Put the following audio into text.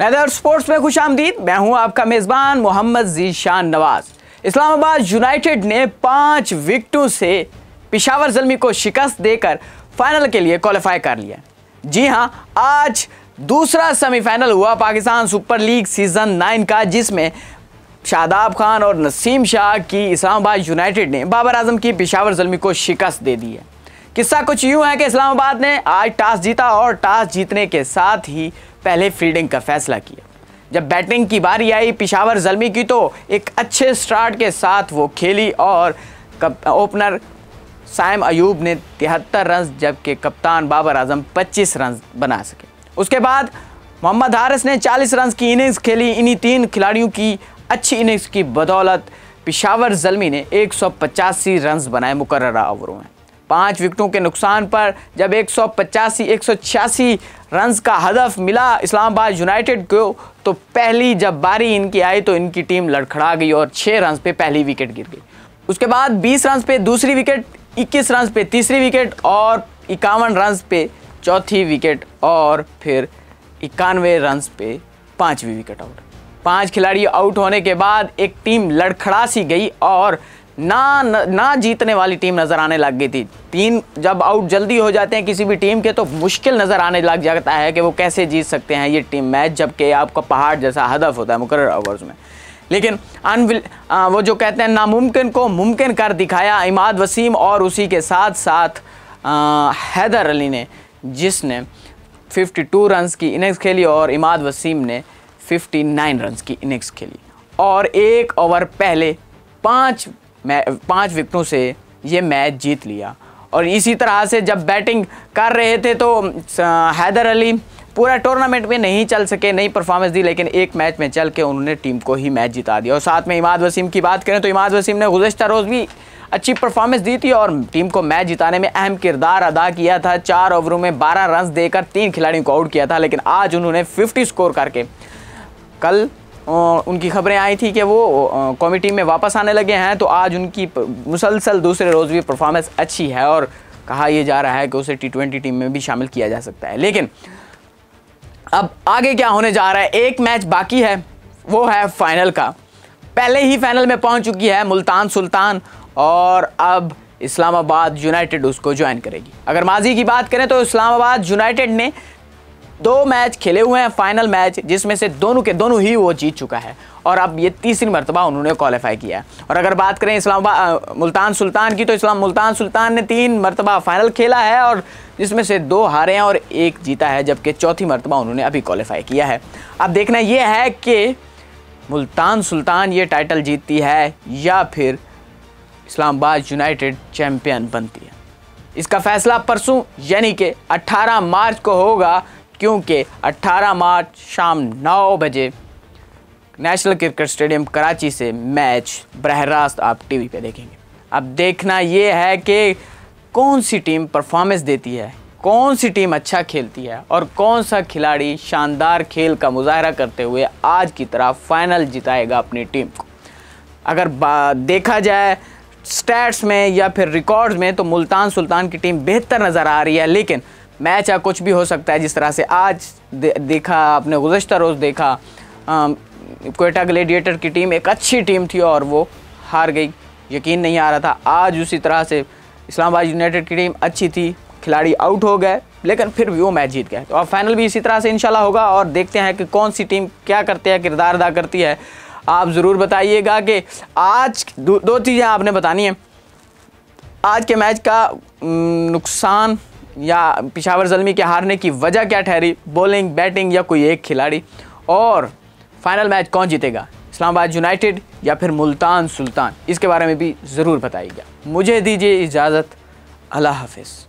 neither sports में खुश आमदीद मैं हूं आपका मेज़बान मोहम्मद जीशान नवाज इस्लामाबाद यूनाइटेड ने पांच विकटों से पिशावर जलमी को शिकस्त देकर फाइनल के लिए क्वालिफाई कर लिया जी हाँ आज दूसरा सेमीफाइनल हुआ Pakistan Super League season nine का जिसमें शादाब खान और नसीम शाह की इस्लामाबाद यूनाइटेड ने बाबर आजम की पिशावर जलमी को शिकस्त दे दी है किस्सा कुछ यूँ है कि इस्लामाबाद ने आज टॉस जीता और टॉस जीतने के साथ ही पहले फील्डिंग का फैसला किया जब बैटिंग की बारी आई पिशावर जलमी की तो एक अच्छे स्टार्ट के साथ वो खेली और ओपनर सायम अयूब ने तिहत्तर रन जबकि कप्तान बाबर आजम 25 रन बना सके उसके बाद मोहम्मद हारिस ने 40 रन की इनिंग्स खेली इन्हीं तीन खिलाड़ियों की अच्छी इनिंग्स की बदौलत पिशावर जलमी ने एक सौ रन बनाए मुकर्रा ओवरों में पाँच विकेटों के नुकसान पर जब एक सौ पचासी एक सौ छियासी रन्स का हदफ मिला इस्लामाबाद यूनाइटेड को तो पहली जब बारी इनकी आई तो इनकी टीम लड़खड़ा गई और छः रन पे पहली विकेट गिर गई उसके बाद बीस रन पे दूसरी विकेट इक्कीस रन पे तीसरी विकेट और इक्यावन रन पे चौथी विकेट और फिर इक्यानवे रन पे पाँचवीं विकेट आउट पांच खिलाड़ी आउट होने के बाद एक टीम लड़खड़ा सी गई और ना ना जीतने वाली टीम नज़र आने लग गई थी तीन जब आउट जल्दी हो जाते हैं किसी भी टीम के तो मुश्किल नज़र आने लग जाता है कि वो कैसे जीत सकते हैं ये टीम मैच जबकि आपका पहाड़ जैसा हदफ होता है मुकर ओवर्स में लेकिन अनविल वो जो कहते हैं नामुमकिन को मुमकिन कर दिखाया इमाद वसीम और उसी के साथ साथ आ, हैदर अली ने जिसने 52 रन्स की इनिंग्स खेली और इमाद वसीम ने 59 रन्स की इनिंग्स खेली और एक ओवर पहले पाँच पाँच विकटों से ये मैच जीत लिया और इसी तरह से जब बैटिंग कर रहे थे तो हैदर अली पूरा टूर्नामेंट में नहीं चल सके नहीं परफॉर्मेंस दी लेकिन एक मैच में चल के उन्होंने टीम को ही मैच जिता दिया और साथ में इमाद वसीम की बात करें तो इमाद वसीम ने गुजशत रोज़ भी अच्छी परफॉर्मेंस दी थी और टीम को मैच जिताने में अहम किरदार अदा किया था चार ओवरों में बारह रन देकर तीन खिलाड़ियों को आउट किया था लेकिन आज उन्होंने फिफ्टी स्कोर करके कल उनकी खबरें आई थी कि वो कॉमेडी में वापस आने लगे हैं तो आज उनकी मुसलसल दूसरे रोज़ भी परफॉर्मेंस अच्छी है और कहा यह जा रहा है कि उसे टी ट्वेंटी टीम में भी शामिल किया जा सकता है लेकिन अब आगे क्या होने जा रहा है एक मैच बाकी है वो है फाइनल का पहले ही फाइनल में पहुंच चुकी है मुल्तान सुल्तान और अब इस्लामाबाद यूनाइटेड उसको ज्वाइन करेगी अगर माजी की बात करें तो इस्लामाबाद यूनाइटेड ने दो मैच खेले हुए हैं फाइनल मैच जिसमें से दोनों के दोनों ही वो जीत चुका है और अब ये तीसरी मरतबा उन्होंने क्वालिफाई किया और अगर बात करें इस्लामाबाद मुल्तान सुल्तान की तो इस्लाम मुल्तान सुल्तान ने तीन मरतबा फाइनल खेला है और जिसमें से दो हारे हैं और एक जीता है जबकि चौथी मरतबा उन्होंने अभी क्वालिफाई किया है अब देखना यह है कि मुल्तान सुल्तान ये टाइटल जीतती है या फिर इस्लामाबाद यूनाइटेड चैम्पियन बनती है इसका फैसला परसों यानी कि 18 मार्च को होगा क्योंकि 18 मार्च शाम नौ बजे नेशनल क्रिकेट स्टेडियम कराची से मैच बरह रास्त आप टीवी पे देखेंगे अब देखना ये है कि कौन सी टीम परफॉर्मेंस देती है कौन सी टीम अच्छा खेलती है और कौन सा खिलाड़ी शानदार खेल का मुजाहरा करते हुए आज की तरह फाइनल जिताएगा अपनी टीम को अगर देखा जाए स्टैट्स में या फिर रिकॉर्ड्स में तो मुल्तान सुल्तान की टीम बेहतर नज़र आ रही है लेकिन मैच या कुछ भी हो सकता है जिस तरह से आज दे, देखा आपने गुजशत रोज़ देखा कोयटा ग्लेडिएटर की टीम एक अच्छी टीम थी और वो हार गई यकीन नहीं आ रहा था आज उसी तरह से इस्लामाबाद यूनाइटेड की टीम अच्छी थी खिलाड़ी आउट हो गए लेकिन फिर भी वो मैच जीत गए तो अब फाइनल भी इसी तरह से इंशाल्लाह होगा और देखते हैं कि कौन सी टीम क्या करती है किरदार अदा करती है आप ज़रूर बताइएगा कि आज दो, दो चीज़ें आपने बतानी हैं आज के मैच का नुकसान या पिशावर जलमी के हारने की वजह क्या ठहरी बॉलिंग बैटिंग या कोई एक खिलाड़ी और फाइनल मैच कौन जीतेगा इस्लामाबाद यूनाइटेड या फिर मुल्तान सुल्तान इसके बारे में भी ज़रूर बताइएगा मुझे दीजिए इजाज़त अल्लाह हाफिज़